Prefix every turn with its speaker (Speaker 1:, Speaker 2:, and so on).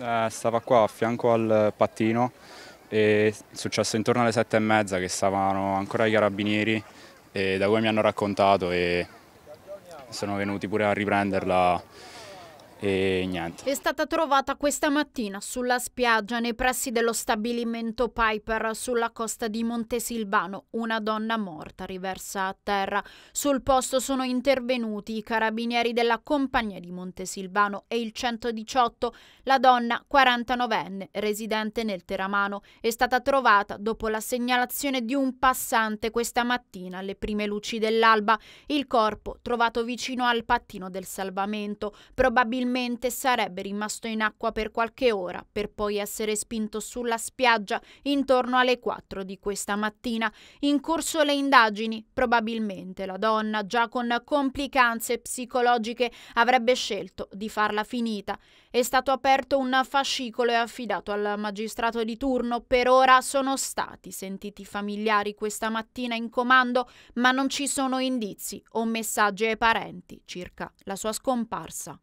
Speaker 1: Eh, stava qua a fianco al pattino e è successo intorno alle sette e mezza che stavano ancora i carabinieri e da voi mi hanno raccontato e sono venuti pure a riprenderla e niente.
Speaker 2: È stata trovata questa mattina sulla spiaggia nei pressi dello stabilimento Piper sulla costa di Montesilvano una donna morta riversa a terra. Sul posto sono intervenuti i carabinieri della compagnia di Montesilvano e il 118. La donna, 49enne, residente nel Teramano, è stata trovata dopo la segnalazione di un passante questa mattina alle prime luci dell'alba. Il corpo trovato vicino al pattino del salvamento, probabilmente probabilmente sarebbe rimasto in acqua per qualche ora per poi essere spinto sulla spiaggia intorno alle 4 di questa mattina. In corso le indagini, probabilmente la donna, già con complicanze psicologiche, avrebbe scelto di farla finita. È stato aperto un fascicolo e affidato al magistrato di turno. Per ora sono stati sentiti familiari questa mattina in comando, ma non ci sono indizi o messaggi ai parenti circa la sua scomparsa.